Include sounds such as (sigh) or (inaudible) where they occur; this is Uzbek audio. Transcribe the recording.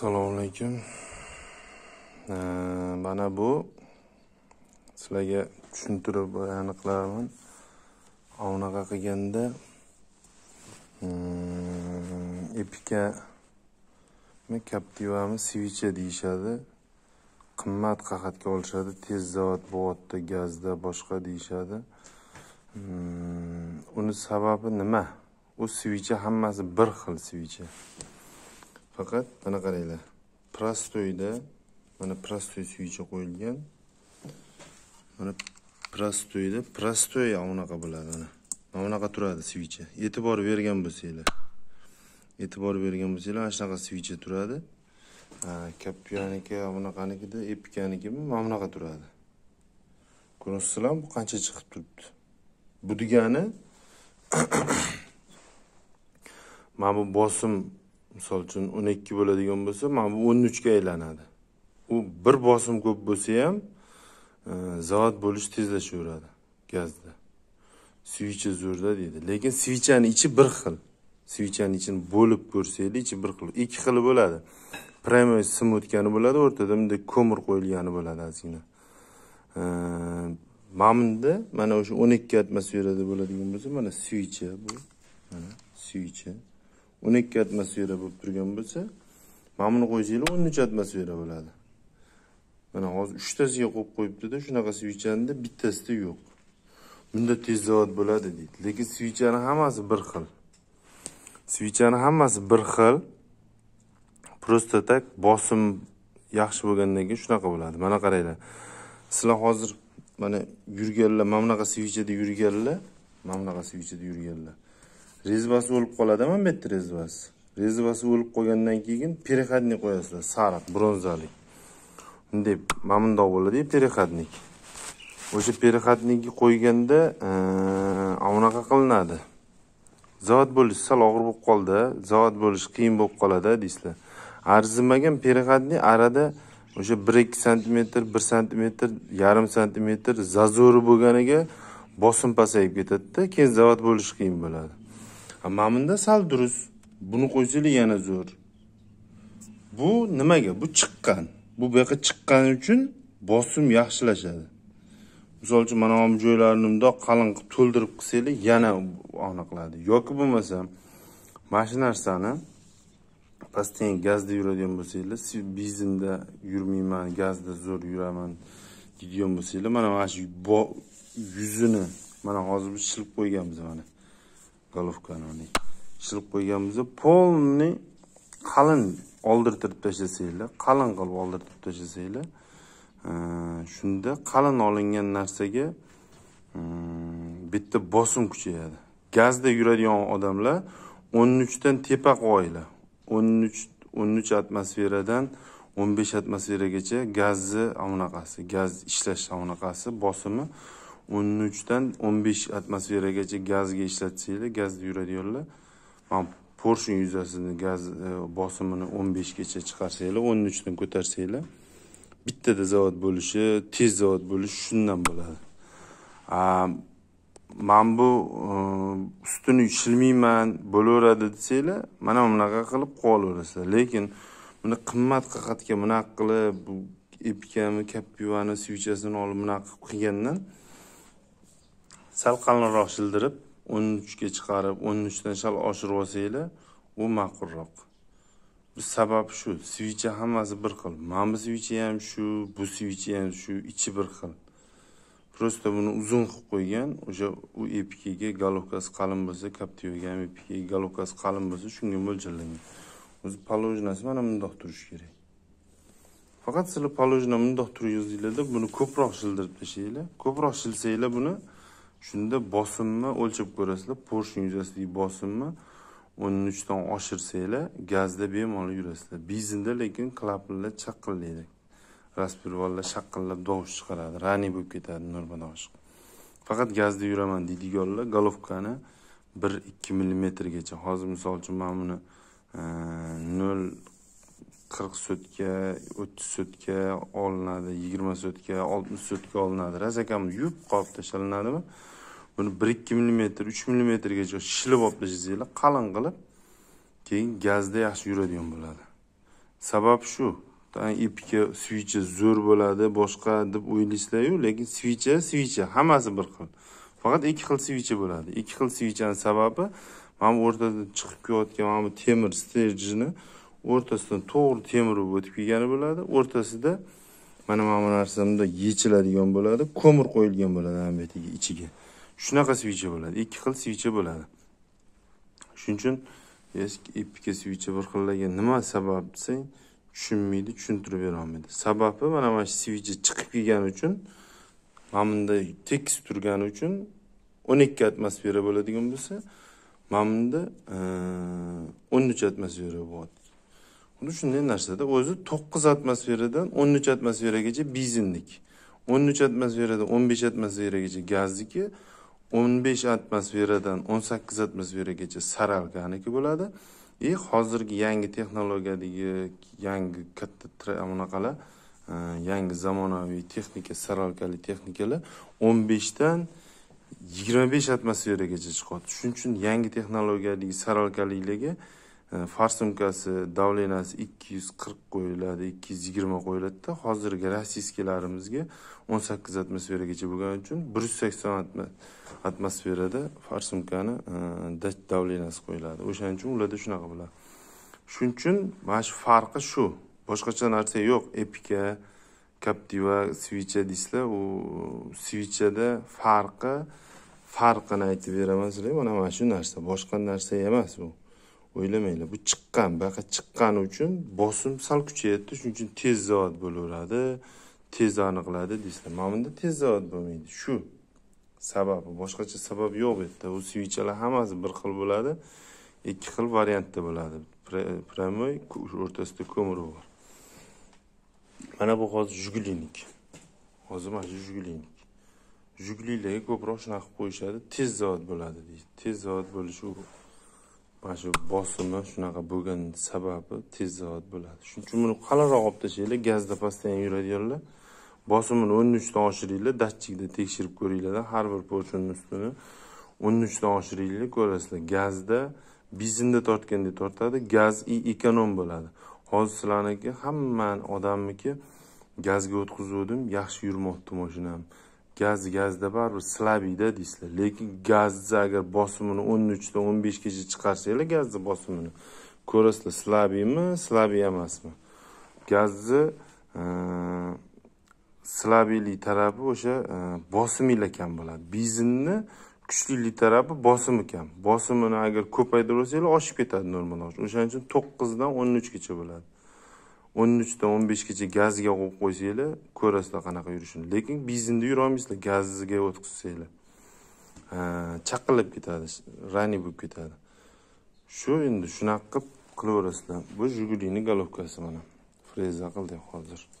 assalomu alaykum mana bu sizlarga tushuntirib bayon qilarman anaqa qilganda hmm, epikami kaptivami svicha deyishadi qimmat qahatga olishadi tez zavod bo'lyapti gazda boshqa deyishadi hmm, uni sababi nima u svicha hammasi bir xil svicha faqat mana qaranglar prostoyda mana prostoy suyuchi qo'yilgan mana prostoyda prostoy unaqa bo'ladi mana mana bunaqa turadi svichi e'tibor bergan bo'lsanglar e'tibor bergan bo'lsanglar mana shunaqa svichi turadi kapyaniki bunaqanikida epikanikimi mana bunaqa turadi ko'ryapsizlarmi qancha chiqib turibdi bu degani (coughs) mana bu bosim misol uchun o'n ikki bo'ladigan bo'lsa mana bu o'n uchga aylanadi u bir bosim ko'p bo'lsa ham e, zavod bo'lish tezlashaveradi gazda svicha zo'rda deydi lekin svichani ichi bir xil svichani ichini bo'lib ko'rsangiz ichi bir xil ikki xil bo'ladi prямой sim o'tgani bo'ladi o'rtada bunday ko'mir qo'yilgani bo'ladi ozgina e, mana bunda mana o'sha o'n ikki atmosferada bo'ladigan bo'lsa mana svicha bu mana suycha o'n ikki atmosfera bo'lib turgan bo'lsa mana buni qo'ysanglar o'n uch atmosfera bo'ladi mana hozir uchtasiga qo'yib qo'yibdida shunaqa svechani bittasida yo'q bunda tez zavod bo'ladi deydi lekin svechani hammasi bir xil svechani hammasi bir xil просто так bosim yaxshi bo'lgandan keyin shunaqa bo'ladi mana qaranglar sizlar hozir mana yurganlar mana bunaqa svechada yurganlar mana bunaqa svechada yurganlar rezvasi o'lib qoladimi bu yerda rezvasi rezvasi o'lib qolgandan keyin переходник qo'yasizlar sariq bronzali bunday mana bundoq bo'ladiyu переходник o'sha переходникni qo'yganda bunaqa qilinadi zavod bo'lishi sal og'ir bo'lib qoldi zavod bo'lishi qiyin bo'lib qoladi deysizlar arzimagan переходник arada o'sha bir ikki santimetr bir santimetr yarim santimetr zazori bo'lganiga bosim pasayib ketadida keyin zavod bo'lishi qiyin bo'ladi mana sal durust buni qo'ysanglar yana zo'r bu nimaga bu chiqqan bu bu yoqqa chiqqani uchun bosim yaxshilashadi misol uchun mana bu joylarni bundoq qalin qilib to'ldirib qilsanglar yana ona qiladi yoki bo'lmasa mana shu narsani постоянно gazda yuradigan bo'lsanglar benzinda yurmayman gazda zo'r yuraman deydigan bo'lsanglar mana mana shu yuzini mana hozir biz shilib qo'yganmiz mana головкani shilib qo'yganmiz полный qalin oldirtirib tashlasanglar qalin qilib oldirtirib tashlasanglar shunda qalin olingan narsaga bitta bosim kuchayadi gazda yuradigan odamlar o'n uchdan tepa qoyila o'n uch o'n uch atmosferadan o'n besh atmosferagacha gazni anaqasi gaz ishlash anaqasi bosimi o'n uchdan o'n besh atmosferagacha gazga ishlatsanglar gazda yuradiganlar mana porshin yuzasini gaz e, bosimini o'n beshgacha chiqarsanglar o'n uchdan ko'tarsanglar bittada zavod bo'lishi tez zavod bo'lishi shundan bo'ladi man bu e, ustini ishlamayman bo'laveradi desanglar mana bunaqa qilib qolaverasizlar lekin buni qimmat qaqatga bunaqa qilib epkami kappivani svichasini olib bunaqa qilib qilgandan sal qalinroq shildirib o'n uchga chiqarib o'n uchdan sal oshirib olsanglar u ma'qulroq sababi shu svicha hammasi bir xil mana bu svicha ham shu bu svicha ham shu ichi bir xil просто buni uzun qilib qo'ygan o'sha u epikaga golovkasi qalin bo'lsa kaptivaga ham epikaga qalin bo'lsa shunga mo'ljallangan o'zi положенasi mana bundoq turishi kerak faqat sizlar положено bundoq turgizinglarda buni ko'proq shildirib tashlanglar ko'proq shilsanglar buni shunda bosimni o'lchab ko'rasizlar porshni yuzasidagi bosimni o'n uchdan oshirsanglar gazda bemalol yurasizlar benzinda lekin klapinlar chaqillaydi raspirvallar shaqillab tovush chiqaradi rani bo'lib ketadi normadoshiq faqat gazda yuraman deydiganlar golovkani bir ikki millimetrgacha hozir misol uchun man buni nol qirq sotka o'ttiz sotka olinadi yigirma sotka oltmish sotka olinadi razakam yuvib qolib tashlanadimi buni bir ikki millimetr uch millimetrgacha shilib olib tashlasanglar qalin qilib keyin gazda yaxshi yuradigan bo'ladi sabab shu ipga svicha zo'r bo'ladi boshqa deb o'ylaysizlaryu lekin svicha svicha hammasi bir xil faqat ikki xil svicha bo'ladi ikki xil svichani sababi mana bu o'rtadan chiqib kelayotgan mana bu temir stejni o'rtasidan to'g'ri temirib o'tib kelgani bo'ladi o'rtasida mana mana bu narsa bunday yechiladigan bo'ladi ko'mir qo'yilgan bo'ladi ambetiga ichiga shunaqa svicha bo'ladi ikki xil svicha bo'ladi shuning uchun epiga svicha bir xillarga nima sabab desang tushunmaydi tushuntirib berolmaydi sababi mana mana shu svicha chiqib kelgani uchun mana bunday tekis turgani uchun o'n ikki atmosfera bo'ladigan bo'lsa mana bunda o'n uch atmosfera bo'ladi bu shunday narsada o'zi to'qqiz atmosferadan o'n uch atmosferagacha benzinnik o'n uch atmosferadan o'n besh atmosferagacha gazniki o'n besh atmosferadan o'n sakkiz atmosferagacha saralganiki bo'ladi и e, hozirgi yangi texnologiyadagi yangi katta anaqalar e, yangi zamonaviy texnika saralkali texnikalar o'n beshdan yigirma besh atmosferagacha chiqadi shuning uchun yangi texnologiyadagi saralkaliklarga Э, farsumkasi davlenasi ikki yuz qirq qo'yiladi ikki yuz yigirma qo'yiladida hozirgi rossiyskiylarimizga o'n sakkiz atmosferagacha bo'lgani uchun bir yuz sakson atmosferada farsumkani e, davlenasi qo'yiladi o'shaning uchun ularda shunaqa bo'ladi shuning uchun mana shu farqi shu boshqacha narsa yo'q epika captiva svicha deysizlar u svichada farqi farqini aytib beraman sizlarga mana mana shu narsa boshqa narsa emas u o'ylamanglar bu chiqqan buyoqqa chiqqani uchun bosim sal kuchayapti shuning uchun tez zavod bo'laveradi tez aniqladi deysizlar mana bunda tez zavod bo'lmaydi shu sababi boshqacha sabab yo'q bu yerda u svichalar hammasi bir xil bo'ladi ikki xil variantda bo'ladi прямой o'rtasida ko'miri bor mana bu hozir жигуленик hozir mana shu жигуленик жигулиlarga ko'proq shunaqa qilib qo'yishadi tez zavod bo'ladi deydi tez zavod bo'lishi mana shu bosimi shunaqa bo'lgan sababi tez zavod bo'ladi shuning uchun buni qalinroq olib tashlanglar gazda pastdan yuradiganlar bosimini o'n uchdan oshiringlar datchikda tekshirib ko'ringlar har bir porchini ustini o'n uchdan oshiringlar ko'rasizlar gazda benzinda tortgandek tortadi gaz и ekonom bo'ladi hozir sizlarniki hamma odamniki gazga o'tkazgandim yaxshi yurmoqda mashinam gaz gazda baribir slabiyda deysizlar lekin gazni agar bosimini o'n uchdan o'n beshgacha chiqarsanglar gazni bosimini ko'rasizlar slabiymi slabiy emasmi gazni e, slabiylik tarafi o'sha e, bosiminglar kam bo'ladi benzinni kuchlilik tarafi bosimi kam bosimini agar ko'paytirib ko'paytiraversanglar oshib ketadi normalar o'shaning uchun to'qqizdan o'n uchgacha bo'ladi o'n uchdan o'n beshgacha gazga qo'yib qo'ysanglar ko'rasizlar qanaqa yurishini lekin benzinda yurolmaysizlar gazga o'tkazsanglar chaqillab ketadi rani bo'lib ketadi shu endi shunaqa qilib qilaverasizlar bu жигулини головкасы mana freza qildik hozir